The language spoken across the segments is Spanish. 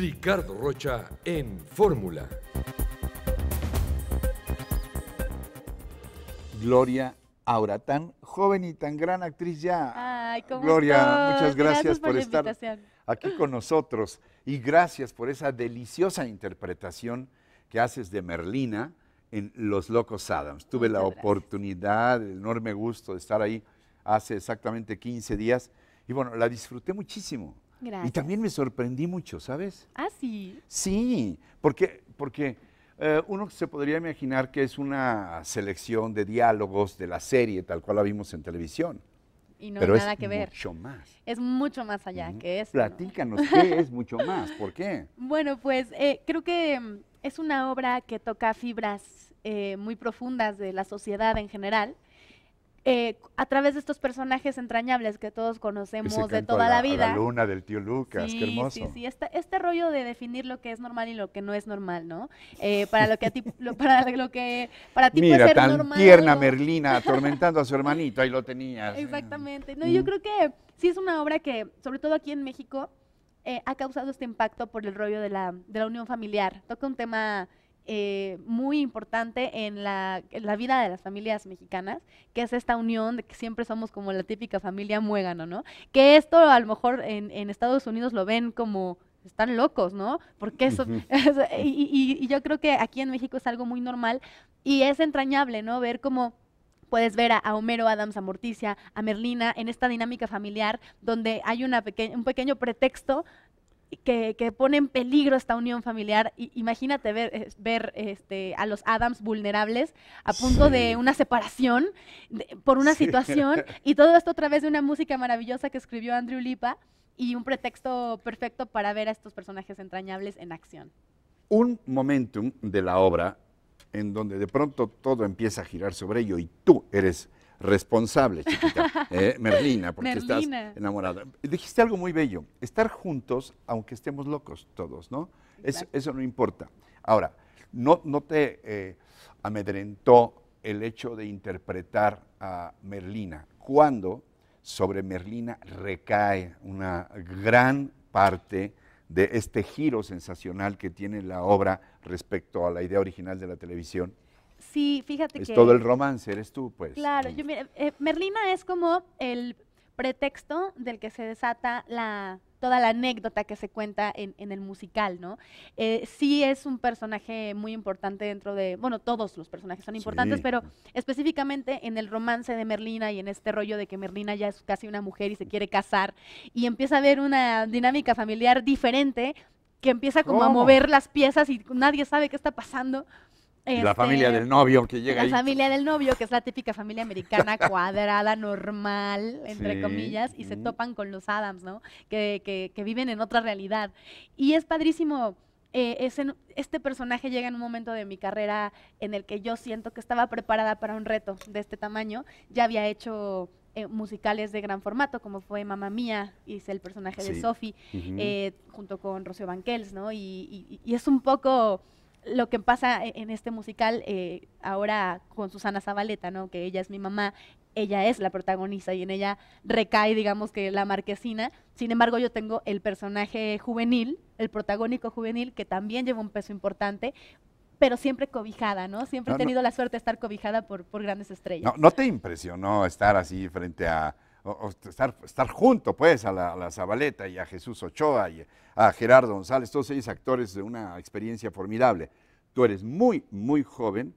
Ricardo Rocha en Fórmula. Gloria ahora tan joven y tan gran actriz ya. Ay, ¿cómo Gloria, muchas gracias, por, estar aquí con nosotros y gracias por esa deliciosa interpretación que haces de Merlina en Los Locos Adams. Tuve la oportunidad, el enorme gusto de estar ahí hace exactamente 15 días y bueno, la disfruté muchísimo. Y también me sorprendí mucho, ¿sabes? Ah, sí. Sí, porque, porque eh, uno se podría imaginar que es una selección de diálogos de la serie, tal cual la vimos en televisión. Y no Pero nada es que ver. Mucho más. Es mucho más allá que eso. Platícanos, ¿qué es mucho más? ¿Por qué? Bueno, pues eh, creo que mm, es una obra que toca fibras eh, muy profundas de la sociedad en general eh, a través de estos personajes entrañables que todos conocemos de toda la, vida. la luna del tío Lucas, qué hermoso. Sí, sí, este, rollo de definir lo que es normal y lo que no es normal, ¿no? Eh, para lo que a ti, lo, para lo que para ti Mira, ser tan normal, tierna Merlina atormentando a su hermanito, ahí lo tenías. ¿eh? Exactamente. No, mm. yo creo que sí es una obra que, sobre todo aquí en México, ha causado este impacto por el rollo de la, de la unión familiar. Toca un tema eh, muy importante en la, vida de las familias mexicanas, que es esta unión de que siempre somos como la típica familia muégano, ¿no? Que esto a lo mejor en, Estados Unidos lo ven como están locos, ¿no? Porque eso, y, yo creo que aquí en México es algo muy normal y es entrañable, ¿no? Ver cómo puedes ver a, a Homero Adams, a Morticia, a Merlina en esta dinámica familiar donde hay una un pequeño pretexto que, pone en peligro esta unión familiar. imagínate ver, eh, este, a los Adams vulnerables a punto de una separación por una situación y todo esto a través de una música maravillosa que escribió Andrew Lipa y un pretexto perfecto para ver a estos personajes entrañables en acción. Un momentum de la obra en donde de pronto todo empieza a girar sobre ello y tú eres responsable, chiquita. Eh, Merlina, porque estás enamorada. Dijiste algo muy bello, estar juntos, aunque estemos locos todos, ¿no? eso no importa. Ahora, no, no te eh, amedrentó el hecho de interpretar a Merlina, cuando sobre Merlina recae una gran parte de este giro sensacional que tiene la obra respecto a la idea original de la televisión Sí, fíjate que... Es todo el romance, eres tú, pues. Claro, mm. yo mira, eh, Merlina es como el pretexto del que se desata la toda la anécdota que se cuenta en, el musical, ¿no? Eh, sí es un personaje muy importante dentro de, bueno, todos los personajes son importantes, pero específicamente en el romance de Merlina y en este rollo de que Merlina ya es casi una mujer y se quiere casar y empieza a ver una dinámica familiar diferente que empieza como a mover las piezas y nadie sabe qué está pasando la este, familia del novio que llega la ahí. La familia del novio, que es la típica familia americana cuadrada, normal, entre comillas, y se topan con los Adams, ¿no? Que, viven en otra realidad. Y es padrísimo. Eh, este personaje llega en un momento de mi carrera en el que yo siento que estaba preparada para un reto de este tamaño. Ya había hecho eh, musicales de gran formato, como fue Mamá Mía, hice el personaje de Sophie, eh, junto con Rocío Banquels, ¿no? y es un poco lo que pasa e-, en este musical eh, ahora con Susana Zabaleta, ¿no? Que ella es mi mamá, ella es la protagonista y en ella recae, digamos que la marquesina. Sin embargo, yo tengo el personaje juvenil, el protagónico juvenil, que también lleva un peso importante, pero siempre cobijada, ¿no? Siempre he tenido la suerte de estar cobijada por, grandes estrellas. ¿No te impresionó estar así frente a estar, estar, junto pues a la, Zabaleta y a Jesús Ochoa y a Gerardo González, todos ellos actores de una experiencia formidable. Tú eres muy, muy joven,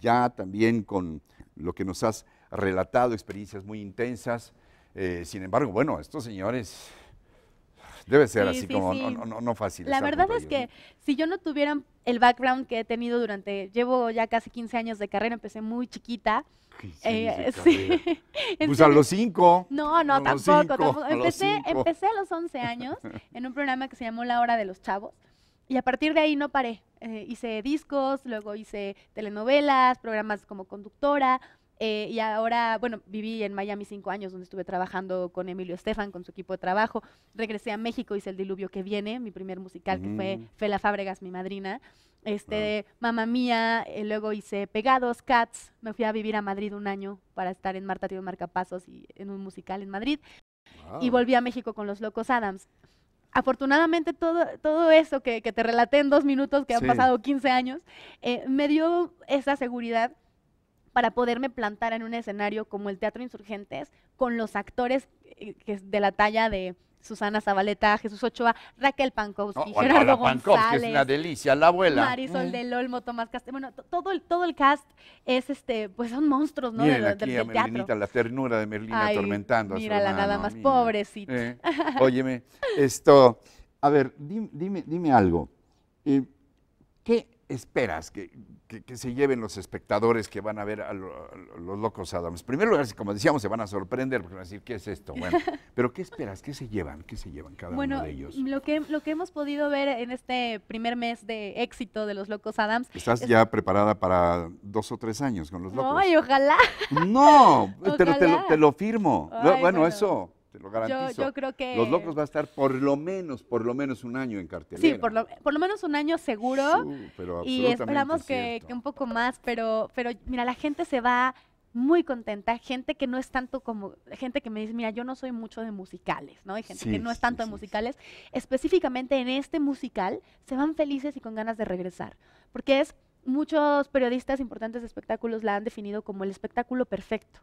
ya también con lo que nos has relatado, experiencias muy intensas. Eh, sin embargo, bueno, estos señores Debe ser así como No, no, no, fácil. La verdad es que si yo no tuviera el background que he tenido durante, llevo ya casi 15 años de carrera, empecé muy chiquita, eh, pues a los cinco. No, no, tampoco, Empecé, a empecé los 11 años en un programa que se llamó La Hora de los Chavos. Y a partir de ahí no paré. Eh, hice discos, luego hice telenovelas, programas como conductora. Eh, y ahora, bueno, viví en Miami cinco años, donde estuve trabajando con Emilio Estefan, con su equipo de trabajo. Regresé a México, hice El Diluvio que viene, mi primer musical, que fue mm. Fela Fábregas, mi madrina este, mamá mía, eh, luego hice Pegados, Cats, me fui a vivir a Madrid un año para estar en Marta Tío Marcapasos y en un musical en Madrid, y volví a México con Los Locos Adams. Afortunadamente todo, todo eso que, te relaté en dos minutos, que han pasado 15 años, eh, me dio esa seguridad para poderme plantar en un escenario como el Teatro Insurgentes con los actores eh, que de la talla de Susana Zabaleta, Jesús Ochoa, Raquel Pankowski, y Gerardo González. Pankowski es una delicia, la abuela. Marisol mm. del Olmo, Tomás Castel. Bueno, todo el, todo el cast es, este, pues son monstruos, ¿no? Miren aquí la ternura de Merlina atormentando a Mírala, nada más, pobrecita. Eh, óyeme, esto, a ver, dime, dime, algo. Eh, ¿Qué esperas que, se lleven los espectadores que van a ver a, los locos Adams? En primer lugar, como decíamos, se van a sorprender porque van a decir, ¿qué es esto? Bueno, pero ¿qué esperas? ¿Qué se llevan? ¿Qué se llevan cada uno de ellos? Lo que, lo que hemos podido ver en este primer mes de éxito de los locos Adams. ¿Estás ya preparada para dos o tres años con los locos? ¡Ay, ojalá! No, Te, lo, firmo. bueno, eso lo garantizo. Los Locos va a estar por lo menos, por lo menos un año en cartelera. Sí, por lo, menos un año seguro. pero y esperamos que, un poco más, pero, pero mira, la gente se va muy contenta, gente que no es tanto como, gente que me dice, mira, yo no soy mucho de musicales, ¿no? Hay gente que no es tanto de musicales. Específicamente en este musical, se van felices y con ganas de regresar, porque es, muchos periodistas importantes de espectáculos la han definido como el espectáculo perfecto.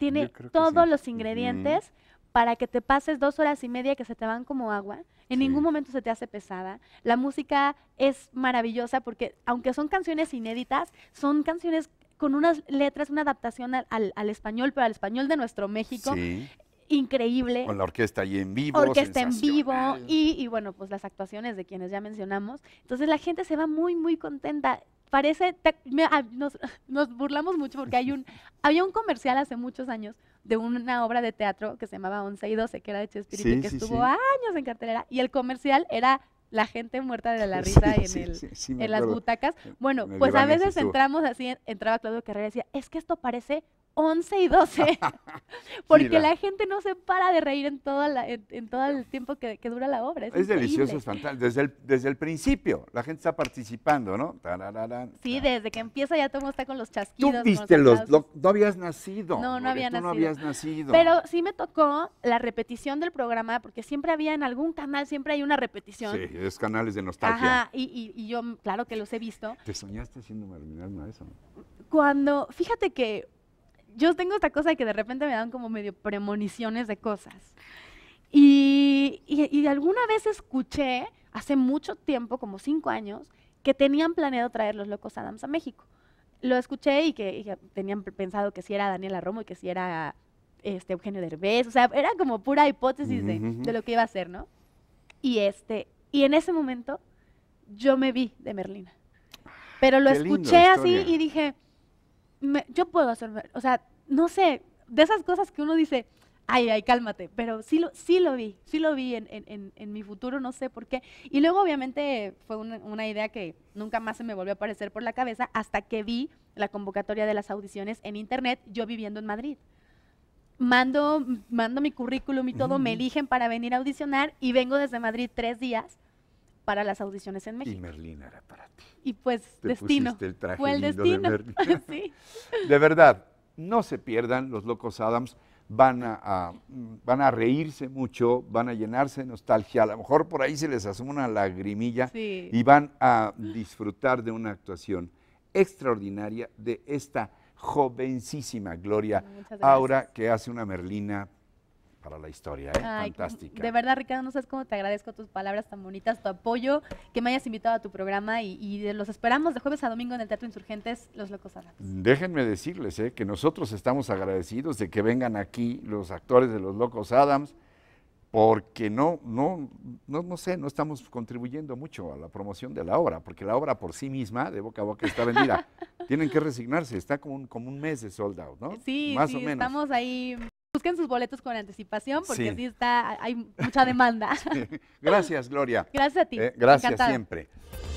Tiene todos los ingredientes para que te pases dos horas y media que se te van como agua. En ningún momento se te hace pesada. La música es maravillosa porque, aunque son canciones inéditas, son canciones con unas letras, una adaptación al, español, pero al español de nuestro México. increíble. Con la orquesta ahí en vivo. Orquesta en vivo y, y, bueno, pues las actuaciones de quienes ya mencionamos. Entonces la gente se va muy, muy contenta parece, ah, nos, burlamos mucho porque hay un, había un comercial hace muchos años de una obra de teatro que se llamaba Once y 12, que era de Chespirito, que estuvo años en cartelera, y el comercial era la gente muerta de la risa en las butacas. Eh, bueno, pues a veces entramos así, entraba Claudio Carrera y decía, es que esto parece 11 y 12, porque la gente no se para de reír en, toda la, en, todo el tiempo que, dura la obra. Es, delicioso, es fantástico. Desde el, desde el principio, la gente está participando, ¿no? sí, ah. desde que empieza ya todo está con los chasquidos. Tú viste los, no habías nacido. No, no, no habías nacido. Pero sí me tocó la repetición del programa, porque siempre había en algún canal, siempre hay una repetición. Sí, es canales de nostalgia. Ajá, y, yo, claro que los he visto. ¿Te soñaste siendo marginal ¿no? ¿no? Cuando, fíjate que yo tengo esta cosa de que de repente me dan como medio premoniciones de cosas. Y, y, alguna vez escuché, hace mucho tiempo, como cinco años, que tenían planeado traer los locos Adams a México. Lo escuché y que, tenían pensado que si era Daniela Romo y que si era este, Eugenio Derbez. O sea, era como pura hipótesis de, lo que iba a ser, ¿no? Y, este, y en ese momento yo me vi de Merlina. Pero lo escuché así y dije, yo puedo hacer, o sea, no sé, de esas cosas que uno dice, ay, ay, cálmate, pero sí lo, sí lo vi, sí lo vi en, en, en mi futuro, no sé por qué. Y luego obviamente fue una, idea que nunca más se me volvió a aparecer por la cabeza hasta que vi la convocatoria de las audiciones en internet, yo viviendo en Madrid. Mando, mando mi currículum y todo, me mm. eligen para venir a audicionar y vengo desde Madrid tres días para las audiciones en México. Y Merlina era para ti. Y pues destino. El fue el destino. De, de verdad, no se pierdan los locos Adams. Van a, van a reírse mucho, van a llenarse de nostalgia, a lo mejor por ahí se les asuma una lagrimilla y van a disfrutar de una actuación extraordinaria de esta jovencísima Gloria Aura que hace una Merlina para la historia, ¿eh? fantástica. De verdad, Ricardo, no sabes cómo te agradezco tus palabras tan bonitas, tu apoyo, que me hayas invitado a tu programa y, los esperamos de jueves a domingo en el Teatro Insurgentes, Los Locos Adams. Déjenme decirles ¿eh? que nosotros estamos agradecidos de que vengan aquí los actores de Los Locos Adams, porque no, no, no, sé, no estamos contribuyendo mucho a la promoción de la obra, porque la obra por sí misma, de boca a boca, está vendida. Tienen que resignarse, está como un, como un mes de sold out, ¿no? Sí, Más o menos. estamos ahí. Busquen sus boletos con anticipación porque sí, está, hay mucha demanda. Gracias, Gloria. Gracias a ti. Eh, gracias siempre.